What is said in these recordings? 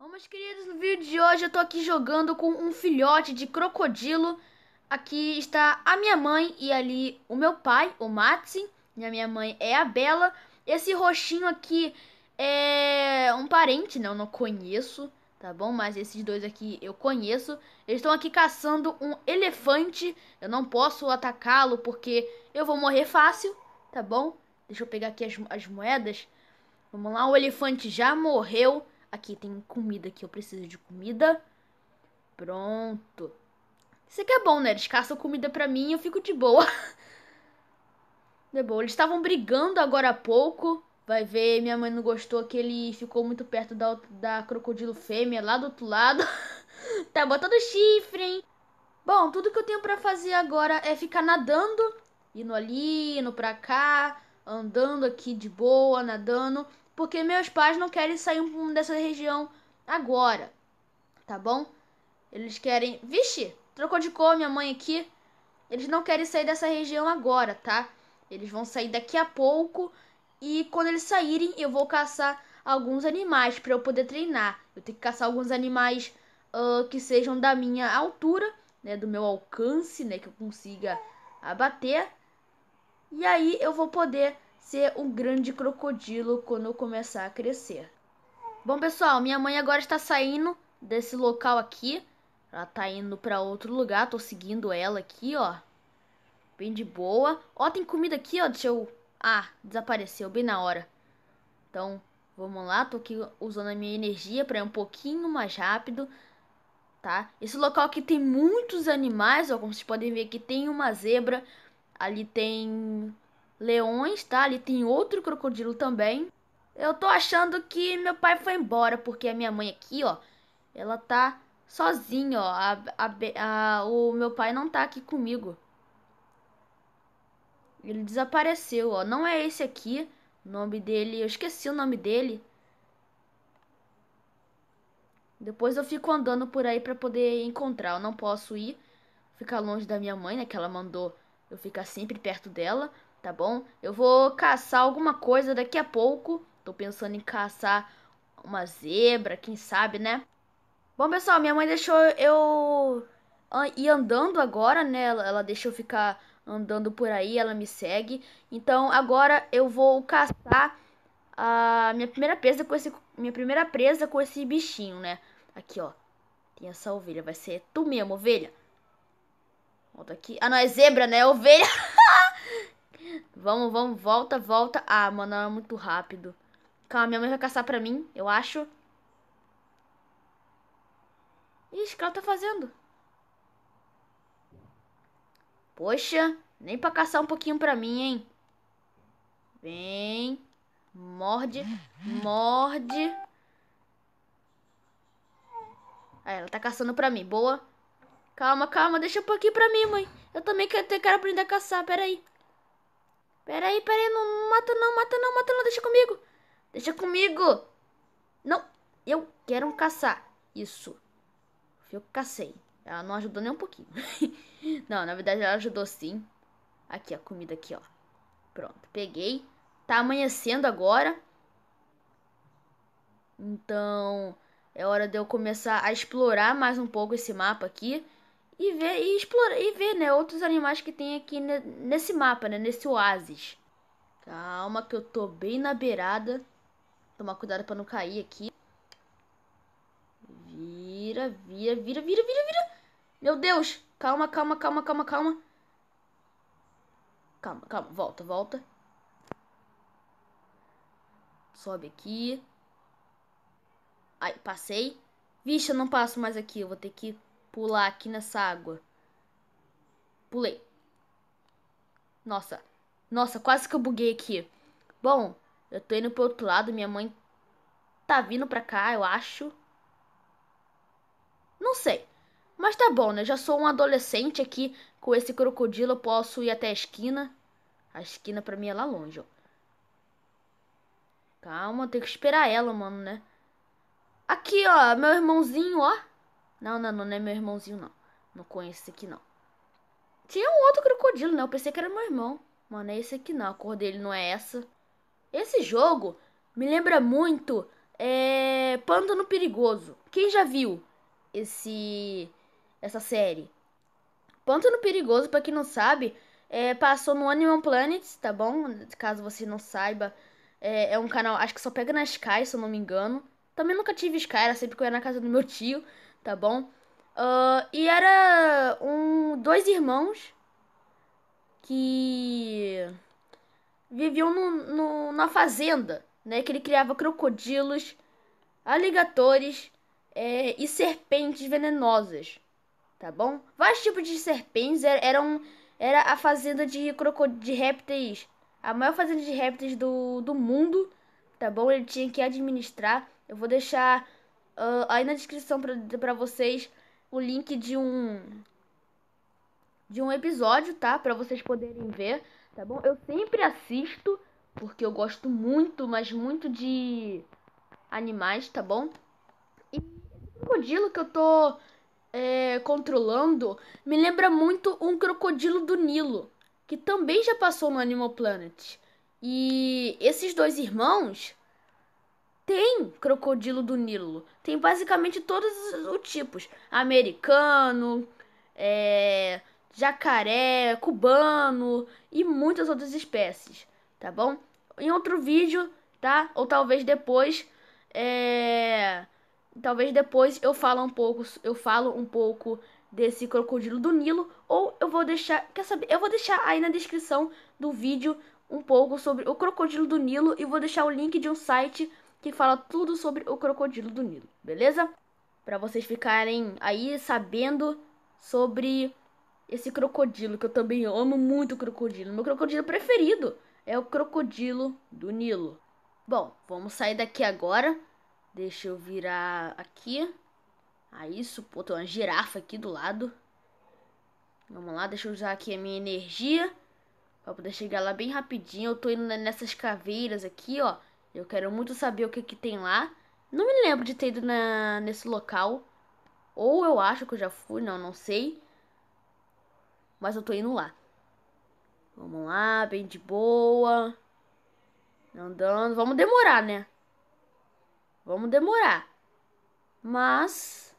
Bom, meus queridos, no vídeo de hoje eu tô aqui jogando com um filhote de crocodilo. Aqui está a minha mãe e ali o meu pai, o Matsin. E a minha mãe é a Bela. Esse roxinho aqui é um parente, né? Eu não conheço, tá bom? Mas esses dois aqui eu conheço. Eles estão aqui caçando um elefante. Eu não posso atacá-lo porque eu vou morrer fácil, tá bom? Deixa eu pegar aqui as, as moedas. Vamos lá, o elefante já morreu. Aqui tem comida que eu preciso de comida. Pronto. Isso aqui é bom, né? Eles caçam comida pra mim e eu fico de boa. De boa. Eles estavam brigando agora há pouco. Vai ver, minha mãe não gostou que ele ficou muito perto da, da crocodilo fêmea lá do outro lado. tá botando chifre, hein? Bom, tudo que eu tenho para fazer agora é ficar nadando, indo ali, indo pra cá, andando aqui de boa, nadando porque meus pais não querem sair dessa região agora, tá bom? Eles querem. Vixe, trocou de cor minha mãe aqui. Eles não querem sair dessa região agora, tá? Eles vão sair daqui a pouco e quando eles saírem, eu vou caçar alguns animais para eu poder treinar. Eu tenho que caçar alguns animais uh, que sejam da minha altura, né, do meu alcance, né, que eu consiga abater. E aí eu vou poder ser um grande crocodilo quando começar a crescer. Bom, pessoal, minha mãe agora está saindo desse local aqui. Ela tá indo para outro lugar, tô seguindo ela aqui, ó. Bem de boa. Ó, tem comida aqui, ó, deixa eu... Ah, desapareceu bem na hora. Então, vamos lá, tô aqui usando a minha energia para ir um pouquinho mais rápido, tá? Esse local aqui tem muitos animais, ó, como vocês podem ver aqui tem uma zebra, ali tem leões, tá? Ali tem outro crocodilo também. Eu tô achando que meu pai foi embora, porque a minha mãe aqui, ó, ela tá sozinha, ó. A, a, a, o meu pai não tá aqui comigo. Ele desapareceu, ó. Não é esse aqui. O nome dele, eu esqueci o nome dele. Depois eu fico andando por aí para poder encontrar. Eu não posso ir ficar longe da minha mãe, né? Que ela mandou eu ficar sempre perto dela tá bom? Eu vou caçar alguma coisa daqui a pouco. Tô pensando em caçar uma zebra, quem sabe, né? Bom, pessoal, minha mãe deixou eu ir andando agora, né? Ela, ela deixou eu ficar andando por aí, ela me segue. Então, agora eu vou caçar a minha primeira presa com esse minha primeira presa com esse bichinho, né? Aqui, ó. Tem essa ovelha, vai ser tu mesmo, ovelha. Volta aqui. Ah, não é zebra, né? É ovelha. Vamos, vamos, volta, volta. Ah, mano, é muito rápido. Calma, minha mãe vai caçar pra mim, eu acho. Ixi, o que ela tá fazendo? Poxa, nem pra caçar um pouquinho pra mim, hein? Vem. Morde, morde. Ah, ela tá caçando pra mim, boa. Calma, calma, deixa um pouquinho pra mim, mãe. Eu também quero, quero aprender a caçar, peraí. Peraí, peraí, não mata não, mata não, mata não, deixa comigo. Deixa comigo. Não, eu quero caçar. Isso. Eu cacei. Ela não ajudou nem um pouquinho. não, na verdade ela ajudou sim. Aqui, a comida aqui, ó. Pronto, peguei. Tá amanhecendo agora. Então, é hora de eu começar a explorar mais um pouco esse mapa aqui e ver e explorar e ver, né, outros animais que tem aqui nesse mapa, né, nesse oásis. Calma que eu tô bem na beirada. Tomar cuidado para não cair aqui. Vira, vira, vira, vira, vira, vira. Meu Deus, calma, calma, calma, calma, calma. Calma, calma, volta, volta. Sobe aqui. Ai, passei. Vixe, eu não passo mais aqui, eu vou ter que pular aqui nessa água. Pulei. Nossa. Nossa, quase que eu buguei aqui. Bom, eu tô indo pro outro lado. Minha mãe tá vindo pra cá, eu acho. Não sei. Mas tá bom, né? Já sou um adolescente aqui. Com esse crocodilo eu posso ir até a esquina. A esquina pra mim é lá longe, ó. Calma, tem que esperar ela, mano, né? Aqui, ó, meu irmãozinho, ó. Não, não, não é meu irmãozinho, não. Não conheço esse aqui, não. Tinha um outro crocodilo, né? Eu pensei que era meu irmão. Mano, é esse aqui, não. A cor dele não é essa. Esse jogo me lembra muito é... Pântano Perigoso. Quem já viu esse essa série? Pântano Perigoso, para quem não sabe, é, passou no Animal Planet, tá bom? Caso você não saiba, é, é, um canal, acho que só pega na Sky, se eu não me engano. Também nunca tive Sky, era sempre que eu ia na casa do meu tio tá bom? Uh, e era um dois irmãos que viviam no, no, na fazenda, né? Que ele criava crocodilos, aligatores é, e serpentes venenosas, tá bom? Vários tipos de serpentes eram era a fazenda de crocod de répteis, a maior fazenda de répteis do, do mundo, tá bom? Ele tinha que administrar. Eu vou deixar Uh, aí na descrição para vocês o link de um de um episódio, tá? Para vocês poderem ver, tá bom? Eu sempre assisto porque eu gosto muito, mas muito de animais, tá bom? E esse crocodilo que eu tô é, controlando me lembra muito um crocodilo do Nilo, que também já passou no Animal Planet. E esses dois irmãos tem crocodilo do Nilo. Tem basicamente todos os tipos: americano, é, jacaré, cubano e muitas outras espécies, tá bom? Em outro vídeo, tá? Ou talvez depois, é, talvez depois eu falo um pouco, eu falo um pouco desse crocodilo do Nilo, ou eu vou deixar, quer saber? Eu vou deixar aí na descrição do vídeo um pouco sobre o crocodilo do Nilo e vou deixar o link de um site que fala tudo sobre o crocodilo do Nilo, beleza? Para vocês ficarem aí sabendo sobre esse crocodilo que eu também amo muito o crocodilo. Meu crocodilo preferido é o crocodilo do Nilo. Bom, vamos sair daqui agora. Deixa eu virar aqui. Ah, isso, pô, tem uma girafa aqui do lado. Vamos lá, deixa eu usar aqui a minha energia. Pra poder chegar lá bem rapidinho. Eu tô indo nessas caveiras aqui, ó. Eu quero muito saber o que, que tem lá. Não me lembro de ter ido na, nesse local. Ou eu acho que eu já fui, não, não sei. Mas eu tô indo lá. Vamos lá, bem de boa. Andando. Vamos demorar, né? Vamos demorar. Mas.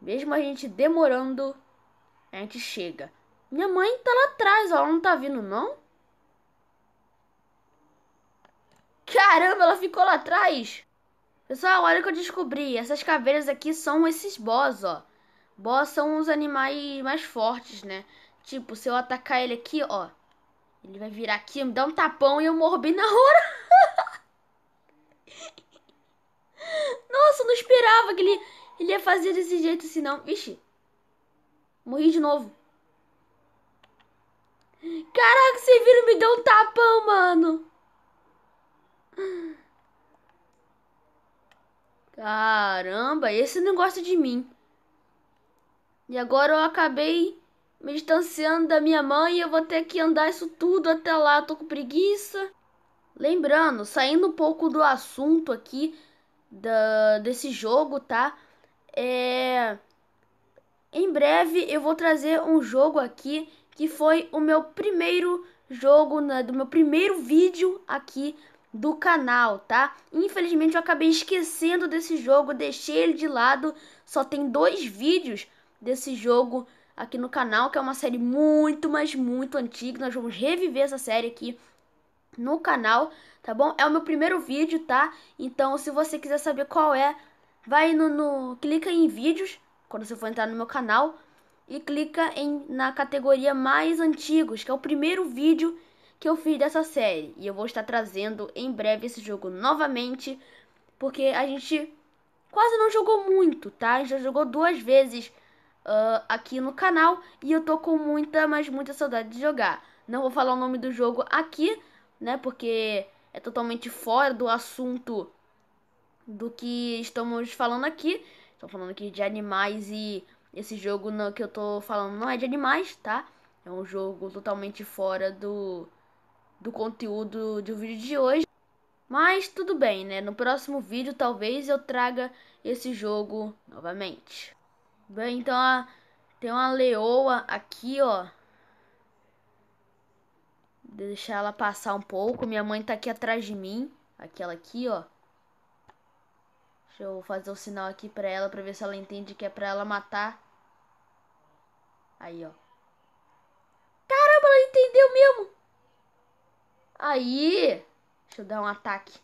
Mesmo a gente demorando, a gente chega. Minha mãe tá lá atrás, ó. Ela não tá vindo, não? Caramba, ela ficou lá atrás! Pessoal, olha o que eu descobri. Essas caveiras aqui são esses boss, ó. Boss são os animais mais fortes, né? Tipo, se eu atacar ele aqui, ó. Ele vai virar aqui, me dá um tapão e eu morro bem na hora. Nossa, eu não esperava que ele, ele ia fazer desse jeito assim, não. Vixe. Morri de novo. Caraca, você viram me deu um tapão, mano. Caramba, esse não gosta de mim. E agora eu acabei me distanciando da minha mãe e eu vou ter que andar isso tudo até lá. Tô com preguiça. Lembrando, saindo um pouco do assunto aqui da, desse jogo, tá? É. Em breve eu vou trazer um jogo aqui que foi o meu primeiro jogo, né, do meu primeiro vídeo aqui do canal, tá? Infelizmente eu acabei esquecendo desse jogo, deixei ele de lado. Só tem dois vídeos desse jogo aqui no canal, que é uma série muito, mas muito antiga. Nós vamos reviver essa série aqui no canal, tá bom? É o meu primeiro vídeo, tá? Então, se você quiser saber qual é, vai no, no clica em vídeos, quando você for entrar no meu canal, e clica em na categoria mais antigos, que é o primeiro vídeo que eu fiz dessa série. E eu vou estar trazendo em breve esse jogo novamente, porque a gente quase não jogou muito, tá? A gente já jogou duas vezes uh, aqui no canal e eu tô com muita, mas muita saudade de jogar. Não vou falar o nome do jogo aqui, né? Porque é totalmente fora do assunto do que estamos falando aqui. Estou falando aqui de animais e esse jogo no, que eu tô falando não é de animais, tá? É um jogo totalmente fora do do conteúdo do vídeo de hoje. Mas tudo bem, né? No próximo vídeo talvez eu traga esse jogo novamente. Bem, então a, tem uma leoa aqui, ó. Deixar ela passar um pouco. Minha mãe tá aqui atrás de mim. Aquela aqui, ó. Deixa eu fazer o um sinal aqui pra ela pra ver se ela entende que é pra ela matar. Aí, ó. Caramba, ela entendeu mesmo! Aí! Deixa eu dar um ataque.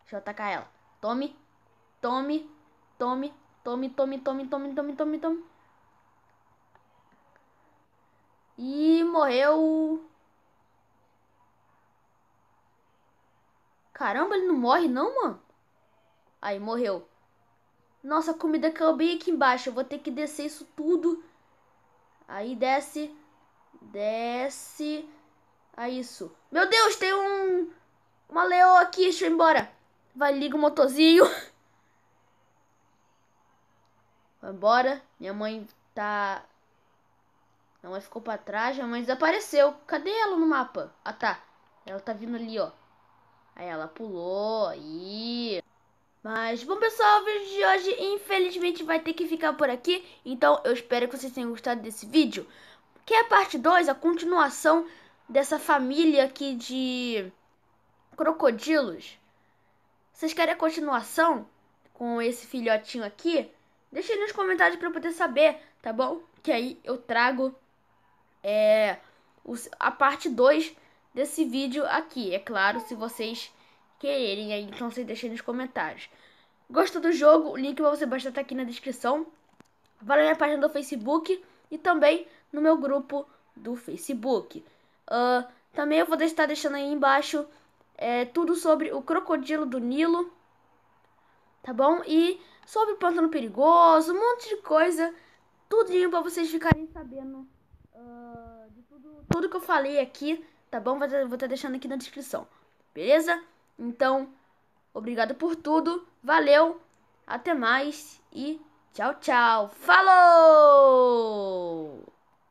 Deixa eu atacar ela. Tome, tome, tome, tome, tome, tome, tome, tome, tome, tome. E morreu. Caramba, ele não morre não, mano. Aí, morreu. Nossa, a comida caiu bem aqui embaixo. Eu vou ter que descer isso tudo. Aí desce. Desce. É isso. Meu Deus, tem um... Uma leoa aqui, deixa eu ir embora. Vai, liga o motorzinho. Vai embora. Minha mãe tá... não mãe ficou pra trás, minha mãe desapareceu. Cadê ela no mapa? Ah, tá. Ela tá vindo ali, ó. Aí ela pulou, aí... Mas, bom pessoal, o vídeo de hoje infelizmente vai ter que ficar por aqui. Então, eu espero que vocês tenham gostado desse vídeo. Que é a parte 2, a continuação dessa família aqui de crocodilos. Vocês querem a continuação com esse filhotinho aqui? Deixa aí nos comentários para eu poder saber, tá bom? Que aí eu trago é, a parte 2 desse vídeo aqui. É claro, se vocês quererem aí, então vocês deixem nos comentários. Gostou do jogo? O link pra você baixar tá aqui na descrição. Vai na minha página do Facebook e também no meu grupo do Facebook. Uh, também eu vou estar deixando aí embaixo é, tudo sobre o crocodilo do Nilo, tá bom? E sobre o pântano perigoso, um monte de coisa, tudinho para vocês ficarem sabendo uh, de tudo, tudo que eu falei aqui, tá bom? Vou estar deixando aqui na descrição, beleza? Então, obrigado por tudo, valeu, até mais e tchau, tchau, falou!